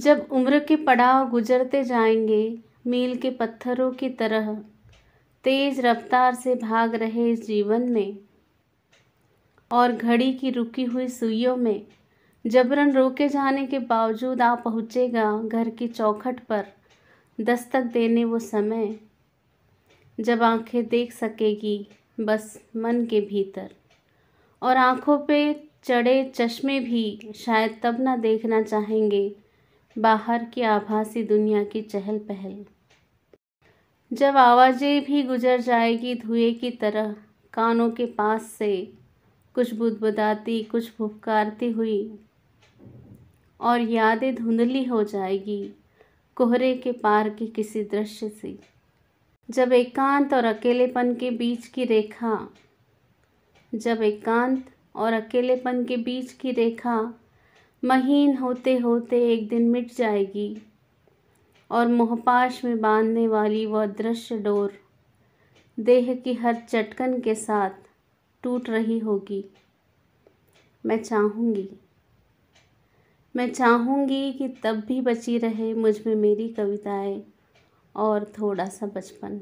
जब उम्र के पड़ाव गुजरते जाएंगे मील के पत्थरों की तरह तेज रफ्तार से भाग रहे इस जीवन में और घड़ी की रुकी हुई सुइयों में जबरन रोके जाने के बावजूद आ पहुँचेगा घर की चौखट पर दस्तक देने वो समय जब आंखें देख सकेगी बस मन के भीतर और आंखों पे चढ़े चश्मे भी शायद तब ना देखना चाहेंगे बाहर की आभासी दुनिया की चहल पहल जब आवाजें भी गुजर जाएगी धुएं की तरह कानों के पास से कुछ बुदबुदाती कुछ फुफकारती हुई और यादें धुंधली हो जाएगी कोहरे के पार के किसी दृश्य से जब एकांत और अकेलेपन के बीच की रेखा जब एकांत और अकेलेपन के बीच की रेखा महीन होते होते एक दिन मिट जाएगी और मोहपाश में बांधने वाली वह दृश्य डोर देह की हर चटकन के साथ टूट रही होगी मैं चाहूँगी मैं चाहूँगी कि तब भी बची रहे मुझ में मेरी कविताएं और थोड़ा सा बचपन